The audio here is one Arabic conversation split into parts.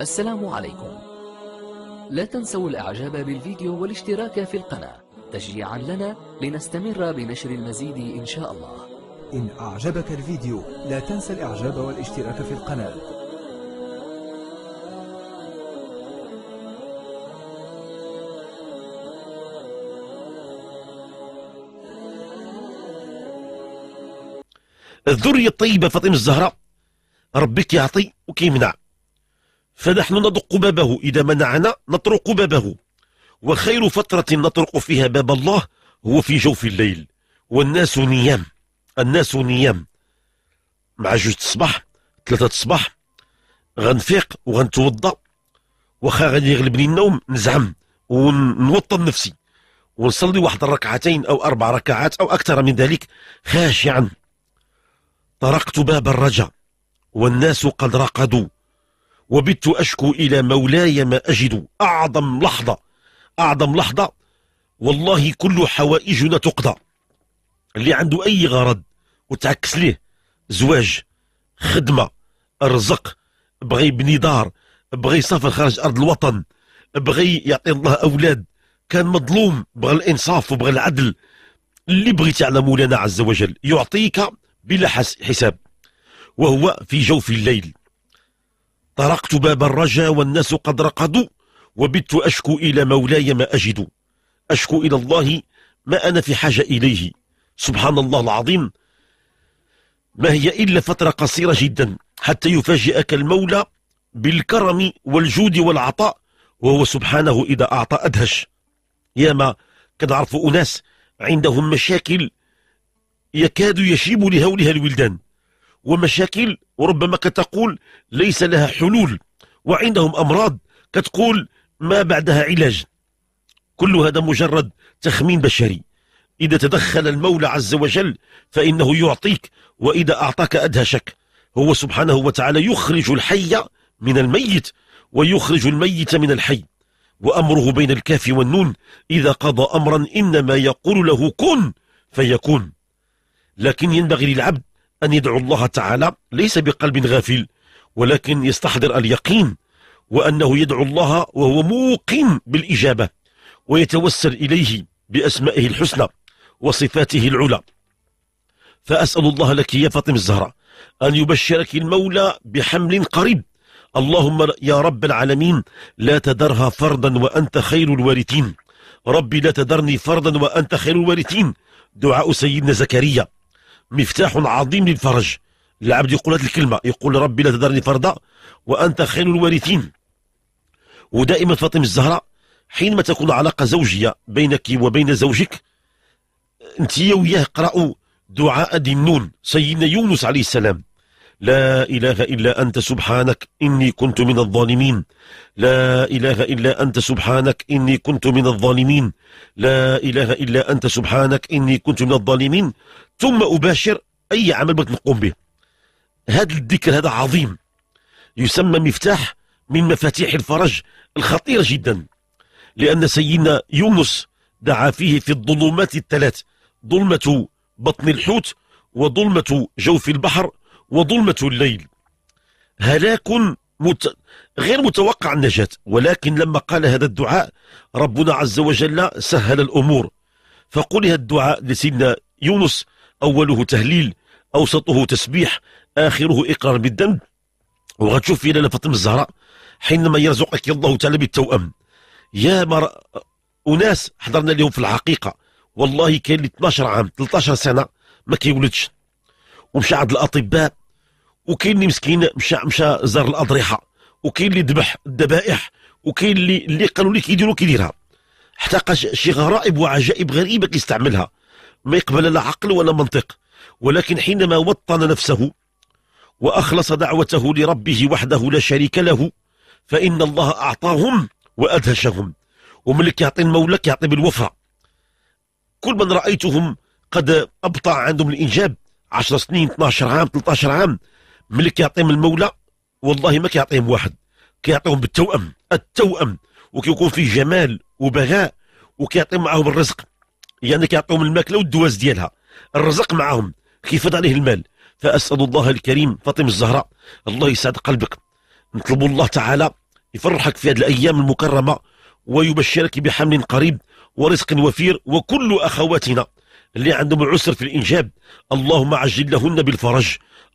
السلام عليكم لا تنسوا الاعجاب بالفيديو والاشتراك في القناة تشجيعا لنا لنستمر بنشر المزيد ان شاء الله إن أعجبك الفيديو لا تنسى الإعجاب والاشتراك في القناة الذرية الطيبة فاطمة الزهراء ربك يعطي وكيمنع فنحن ندق بابه إذا منعنا نطرق بابه وخير فترة نطرق فيها باب الله هو في جوف الليل والناس نيام الناس نيام مع جوج الصباح ثلاثة الصباح غنفيق وغنتوضا واخا غادي يغلبني النوم نزعم ونوطن نفسي ونصلي واحد الركعتين أو أربع ركعات أو أكثر من ذلك خاشعا طرقت باب الرجا والناس قد رقدوا وبت أشكو إلى مولاي ما أجد أعظم لحظة أعظم لحظة والله كل حوائجنا تقضى اللي عنده أي غرض وتعكس ليه زواج خدمة رزق بغى يبني دار بغى يسافر خارج أرض الوطن بغى يعطي الله أولاد كان مظلوم بغى الإنصاف وبغى العدل اللي بغيت على مولانا عز وجل يعطيك بلا حساب وهو في جوف الليل طرقت باب الرجا والناس قد رقدوا وبت أشكو إلى مولاي ما أجد أشكو إلى الله ما أنا في حاجة إليه سبحان الله العظيم ما هي إلا فترة قصيرة جدا حتى يفاجئك المولى بالكرم والجود والعطاء وهو سبحانه إذا أعطى أدهش ياما كنعرف أناس عندهم مشاكل يكاد يشيب لهولها الولدان ومشاكل وربما كتقول ليس لها حلول وعندهم أمراض كتقول ما بعدها علاج كل هذا مجرد تخمين بشري إذا تدخل المولى عز وجل فإنه يعطيك وإذا أعطاك أدهشك هو سبحانه وتعالى يخرج الحي من الميت ويخرج الميت من الحي وأمره بين الكاف والنون إذا قضى أمرا إنما يقول له كن فيكون لكن ينبغي للعبد أن يدعو الله تعالى ليس بقلب غافل ولكن يستحضر اليقين وأنه يدعو الله وهو موقن بالإجابة ويتوسل إليه بأسمائه الحسنى وصفاته العلى فأسأل الله لك يا فاطمة الزهراء أن يبشرك المولى بحمل قريب اللهم يا رب العالمين لا تذرها فردا وأنت خير الوارثين ربي لا تذرني فردا وأنت خير الوارثين دعاء سيدنا زكريا مفتاح عظيم للفرج العبد يقول هذه الكلمة يقول ربي لا تذرني فردا وأنت خير الوارثين ودائما فاطمة الزهراء حينما تكون علاقة زوجية بينك وبين زوجك أنت وياه اقرأوا دعاء ذي النون سيدنا يونس عليه السلام لا إله إلا أنت سبحانك إني كنت من الظالمين لا إله إلا أنت سبحانك إني كنت من الظالمين لا إله إلا أنت سبحانك إني كنت من الظالمين ثم أباشر أي عمل بدك نقوم به هذا الذكر هذا عظيم يسمى مفتاح من مفاتيح الفرج الخطيرة جدا لأن سيدنا يونس دعا فيه في الظلمات الثلاث ظلمة بطن الحوت وظلمة جوف البحر وظلمة الليل هلاك مت... غير متوقع النجاة ولكن لما قال هذا الدعاء ربنا عز وجل سهل الأمور فقل هذا الدعاء لسيدنا يونس أوله تهليل أوسطه تسبيح آخره إقرار بالذنب وغتشوف فينا فاطمة الزهراء حينما يرزقك الله تعالى بالتوأم يا مر... أناس حضرنا لهم في الحقيقة والله كان لي 12 عام 13 سنة ما كيولدش ومشى عند الأطباء وكاين اللي مسكين مشى مشى زار الأضرحة وكاين اللي ذبح الذبائح وكاين اللي اللي قالوا لي كيديروا كيديرها حتى شي غرائب وعجائب غريبة كيستعملها ما يقبل لا عقل ولا منطق ولكن حينما وطن نفسه وأخلص دعوته لربه وحده لا شريك له فإن الله أعطاهم وأدهشهم وملك يعطي المولى يعطي بالوفرة كل من رأيتهم قد أبطأ عندهم الإنجاب 10 سنين 12 عام 13 عام ملي كيعطيهم المولى والله ما كيعطيهم واحد كيعطيهم بالتوأم التوأم وكيكون فيه جمال وبهاء وكيعطي معهم الرزق يعني كيعطيهم الماكله والدواز ديالها الرزق معاهم كيفاض عليه المال فاسال الله الكريم فاطمه الزهراء الله يسعد قلبك نطلب الله تعالى يفرحك في هذه الايام المكرمه ويبشرك بحمل قريب ورزق وفير وكل اخواتنا اللي عندهم العسر في الانجاب اللهم عجل لهن بالفرج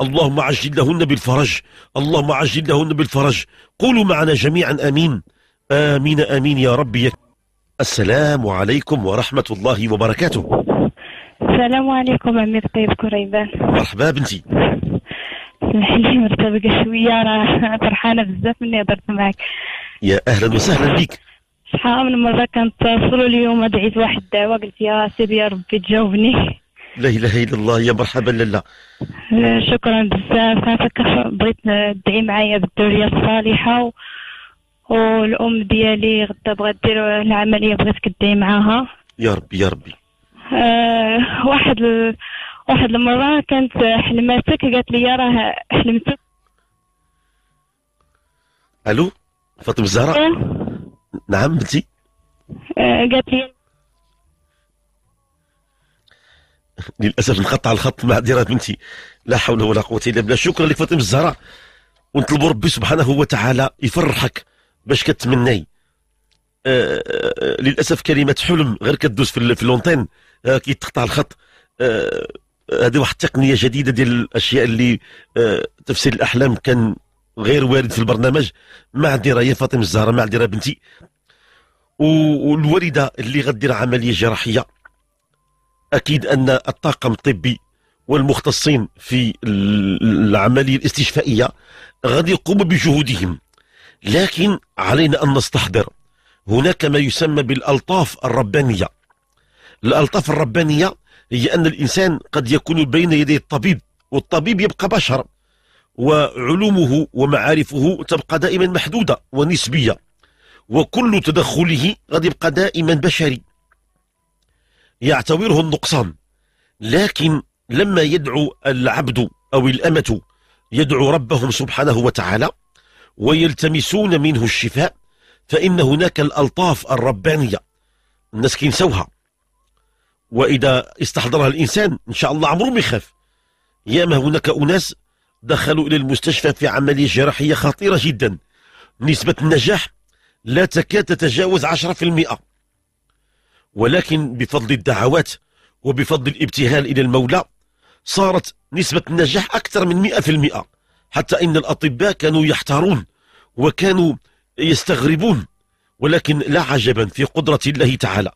اللهم عجل لهن بالفرج اللهم عجل لهن بالفرج قولوا معنا جميعا امين امين امين يا ربي السلام عليكم ورحمة الله وبركاته السلام عليكم عمي طيب كريبان مرحبا بنتي اسمح مرتبكة مرتبقة شوية راه فرحانة بزاف مني هضرت معك يا أهلا وسهلا بك شحال من مرة كنتصلوا اليوم أدعيت واحد الدعوة قلت يا سيدي يا ربي تجاوبني لا اله الا الله يا مرحبا لالا شكرا بزاف بغيت تدعي معايا بالدريه الصالحه والام ديالي غدا بغات دير العمليه بغيت كدي معاها يا ربي يا ربي آه واحد ال... واحد المره كانت حلمتك قالت لي راه حلمت الو فاطمه الزهراء آه. نعم بنتي آه، قالت لي للاسف نقطع الخط مع ديره بنتي لا حول ولا قوه الا بالله شكرا لك فاطمه الزهراء ونطلبوا ربي سبحانه وتعالى يفرحك باش كتمناي آه آه للاسف كلمه حلم غير كدوز في اللونتين آه كيتقطع الخط آه، آه، هذه واحد التقنيه جديده ديال الاشياء اللي آه، تفسير الاحلام كان غير وارد في البرنامج ما عندي راه فاطمه الزهراء ما عندي راه بنتي والوالده اللي غدير عمليه جراحيه اكيد ان الطاقم الطبي والمختصين في العمليه الاستشفائيه غادي يقوموا بجهودهم لكن علينا أن نستحضر هناك ما يسمى بالألطاف الربانية الألطاف الربانية هي أن الإنسان قد يكون بين يدي الطبيب والطبيب يبقى بشر وعلومه ومعارفه تبقى دائما محدودة ونسبية وكل تدخله قد يبقى دائما بشري يعتبره النقصان لكن لما يدعو العبد أو الأمة يدعو ربهم سبحانه وتعالى ويلتمسون منه الشفاء فإن هناك الألطاف الربانية الناس كينسوها وإذا استحضرها الإنسان إن شاء الله عمره ما يخاف ياما هناك أناس دخلوا إلى المستشفى في عملية جراحية خطيرة جدا نسبة النجاح لا تكاد تتجاوز 10% ولكن بفضل الدعوات وبفضل الابتهال إلى المولى صارت نسبة النجاح أكثر من 100% حتى إن الأطباء كانوا يحتارون وكانوا يستغربون ولكن لا عجبا في قدرة الله تعالى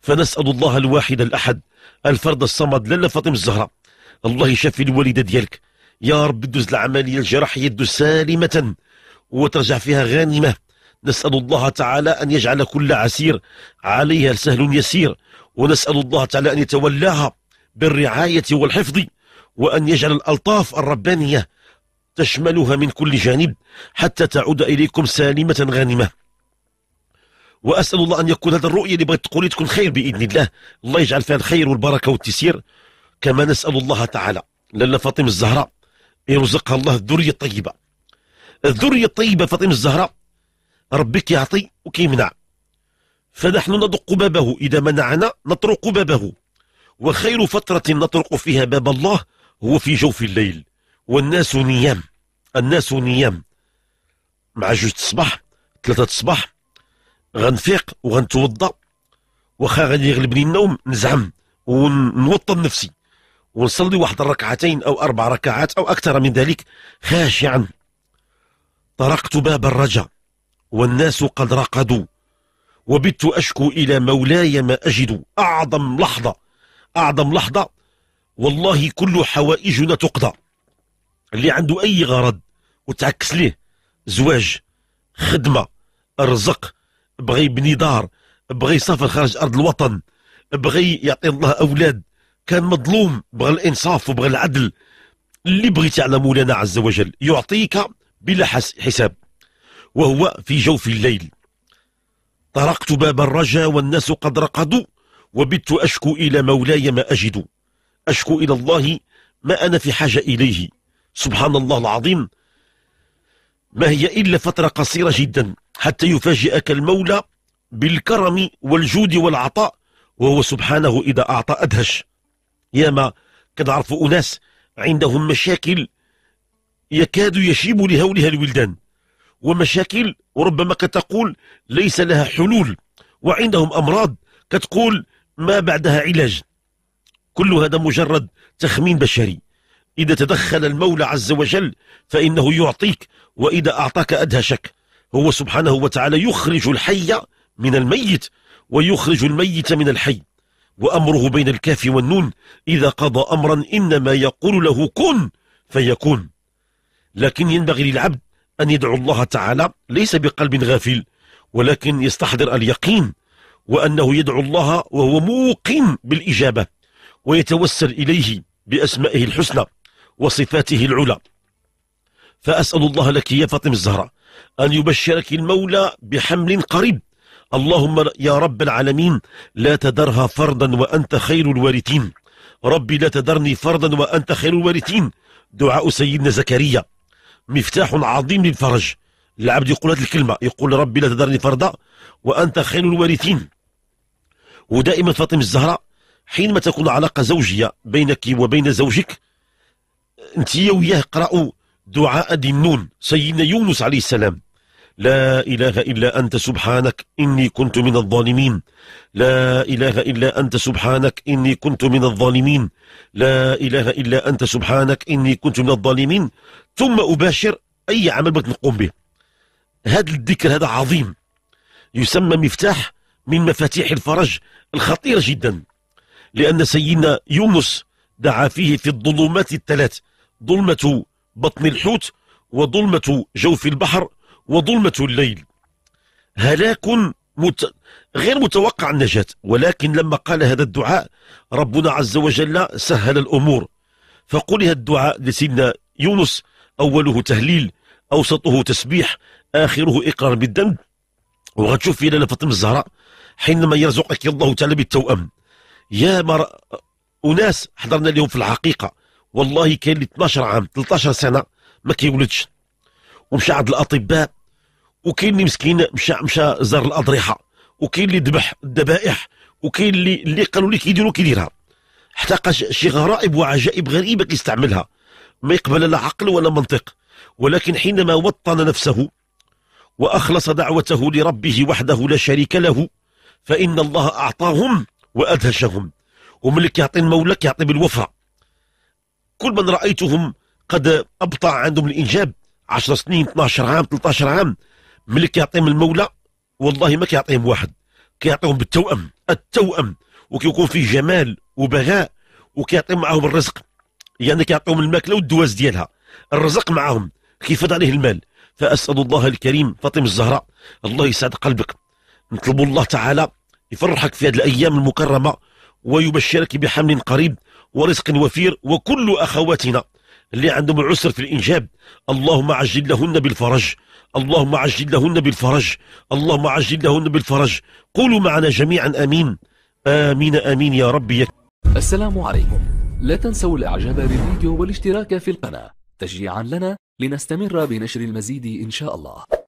فنسأل الله الواحد الأحد الفرد الصمد للا فاطمة الزهراء الله يشفي الوالدة ديالك يا رب دوز العملية الجراحية دوز سالمة وترجع فيها غانمة نسأل الله تعالى أن يجعل كل عسير عليها سهل يسير ونسأل الله تعالى أن يتولاها بالرعاية والحفظ وأن يجعل الألطاف الربانية تشملها من كل جانب حتى تعود إليكم سالمة غانمة وأسأل الله أن يكون هذا الرؤية اللي بغيت تقولي تكون خير بإذن الله الله يجعل فيها الخير والبركة والتيسير كما نسأل الله تعالى لأن فاطمة الزهراء يرزقها الله الذرية الطيبة الذرية الطيبة فاطمة الزهراء ربك يعطي وكيمنع فنحن ندق بابه إذا منعنا نطرق بابه وخير فترة نطرق فيها باب الله هو في جوف الليل والناس نيام الناس نيام مع جوج الصباح ثلاثة الصباح غنفيق وغنتوضا واخا غادي يغلبني النوم نزعم ونوطن نفسي ونصلي واحد الركعتين او اربع ركعات او اكثر من ذلك خاشعا طرقت باب الرجا والناس قد رقدوا وبت اشكو الى مولاي ما اجد اعظم لحظه اعظم لحظه والله كل حوائجنا تقضى اللي عنده اي غرض وتعكس ليه زواج خدمه رزق بغى يبني دار بغى يسافر خارج ارض الوطن بغى يعطي الله اولاد كان مظلوم بغى الانصاف وبغى العدل اللي بغيت على مولانا عز وجل يعطيك بلا حساب وهو في جوف الليل طرقت باب الرجا والناس قد رقدوا وبت أشكو إلى مولاي ما أجد أشكو إلى الله ما أنا في حاجة إليه سبحان الله العظيم ما هي إلا فترة قصيرة جدا حتى يفاجئك المولى بالكرم والجود والعطاء وهو سبحانه إذا أعطى أدهش ياما كنعرف أناس عندهم مشاكل يكاد يشيب لهولها الولدان ومشاكل وربما كتقول ليس لها حلول وعندهم أمراض كتقول ما بعدها علاج كل هذا مجرد تخمين بشري إذا تدخل المولى عز وجل فإنه يعطيك وإذا أعطاك أدهشك هو سبحانه وتعالى يخرج الحي من الميت ويخرج الميت من الحي وأمره بين الكاف والنون إذا قضى أمرا إنما يقول له كن فيكون لكن ينبغي للعبد أن يدعو الله تعالى ليس بقلب غافل ولكن يستحضر اليقين وأنه يدعو الله وهو موقن بالإجابة ويتوسل إليه بأسمائه الحسنى وصفاته العلى فأسأل الله لك يا فاطمة الزهراء أن يبشرك المولى بحمل قريب اللهم يا رب العالمين لا تذرها فرضا وأنت خير الوارثين ربي لا تذرني فرضا وأنت خير الوارثين دعاء سيدنا زكريا مفتاح عظيم للفرج العبد يقول هذه الكلمة يقول ربي لا تذرني فرضا وأنت خير الوارثين ودائما فاطمة الزهراء حينما تكون علاقة زوجية بينك وبين زوجك انت وياه اقرأوا دعاء ذي النون سيدنا يونس عليه السلام لا إله إلا أنت سبحانك إني كنت من الظالمين لا إله إلا أنت سبحانك إني كنت من الظالمين لا إله إلا أنت سبحانك إني كنت من الظالمين ثم أباشر أي عمل بدك نقوم به هذا الذكر هذا عظيم يسمى مفتاح من مفاتيح الفرج الخطيرة جدا لأن سيدنا يونس دعا فيه في الظلمات الثلاث ظلمة بطن الحوت وظلمة جوف البحر وظلمة الليل هلاك مت... غير متوقع النجاة ولكن لما قال هذا الدعاء ربنا عز وجل سهل الأمور هذا الدعاء لسيدنا يونس أوله تهليل أوسطه تسبيح آخره إقرار بالذنب وغتشوف لنا فاطمة الزهراء حينما يرزقك الله تعالى بالتوأم يا مر... أناس حضرنا اليوم في الحقيقة والله كاين اللي 12 عام 13 سنه ما كيولدش ومشى عند الاطباء وكاين اللي مسكين مشى مشى زار الاضرحه وكاين اللي ذبح الذبائح وكاين اللي اللي قالوا لي كيديروا كيديرها حتى شي غرائب وعجائب غريبه كيستعملها ما يقبل لا عقل ولا منطق ولكن حينما وطن نفسه واخلص دعوته لربه وحده لا شريك له فان الله اعطاهم وادهشهم وملي كيعطي المولى كيعطي بالوفاء كل من رأيتهم قد أبطع عندهم الإنجاب 10 سنين 12 عام 13 عام ملي كيعطيهم المولى والله ما كيعطيهم واحد كيعطيهم بالتوأم التوأم وكيكون فيه جمال وبهاء وكيعطيهم معاهم الرزق يعني كيعطيهم الماكله والدواز ديالها الرزق معاهم كيفاد عليه المال فاسال الله الكريم فاطمه الزهراء الله يسعد قلبك نطلب الله تعالى يفرحك في هذه الايام المكرمه ويبشرك بحمل قريب ورزق وفير وكل أخواتنا اللي عندهم العسر في الإنجاب اللهم عجل لهن بالفرج اللهم عجل لهن بالفرج اللهم عجل لهن بالفرج قولوا معنا جميعا أمين آمين آمين يا ربي السلام عليكم لا تنسوا الإعجاب بالفيديو والاشتراك في القناة تشجيعا لنا لنستمر بنشر المزيد إن شاء الله